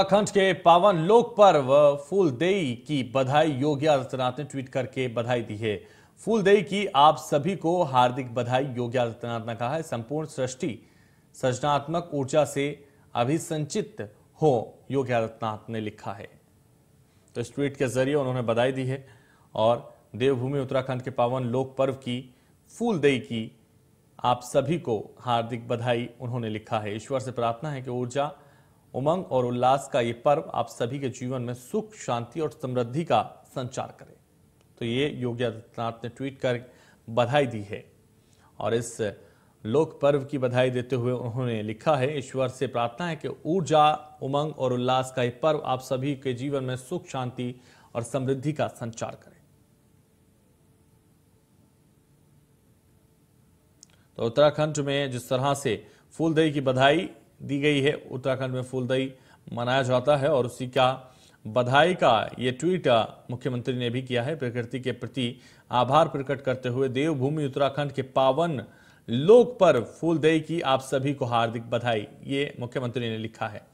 उत्तराखंड के पावन लोक पर्व फूलदेई की बधाई योगी आदित्यनाथ ने ट्वीट करके बधाई दी है फूलदेई की आप सभी को हार्दिक बधाई योगी आदित्यनाथ ने कहा है संपूर्ण सृष्टि सृजनात्मक ऊर्जा से अभिसंचित हो योगी आदित्यनाथ ने लिखा है तो इस ट्वीट के जरिए उन्होंने बधाई दी है और देवभूमि उत्तराखंड के पावन लोक पर्व की फूलदेई की आप सभी को हार्दिक बधाई उन्होंने लिखा है ईश्वर से प्रार्थना है कि ऊर्जा उमंग और उल्लास का ये पर्व आप सभी के जीवन में सुख शांति और समृद्धि का संचार करे तो ये योगी आदित्यनाथ ने ट्वीट कर बधाई दी है और इस लोक पर्व की बधाई देते हुए उन्होंने लिखा है ईश्वर से प्रार्थना है कि ऊर्जा उमंग और उल्लास का यह पर्व आप सभी के जीवन में सुख शांति और समृद्धि का संचार करें तो उत्तराखंड में जिस तरह से फूलदेही की बधाई दी गई है उत्तराखंड में फूलदई मनाया जाता है और उसी का बधाई का ये ट्वीट मुख्यमंत्री ने भी किया है प्रकृति के प्रति आभार प्रकट करते हुए देवभूमि उत्तराखंड के पावन लोक पर फूलदेई की आप सभी को हार्दिक बधाई ये मुख्यमंत्री ने लिखा है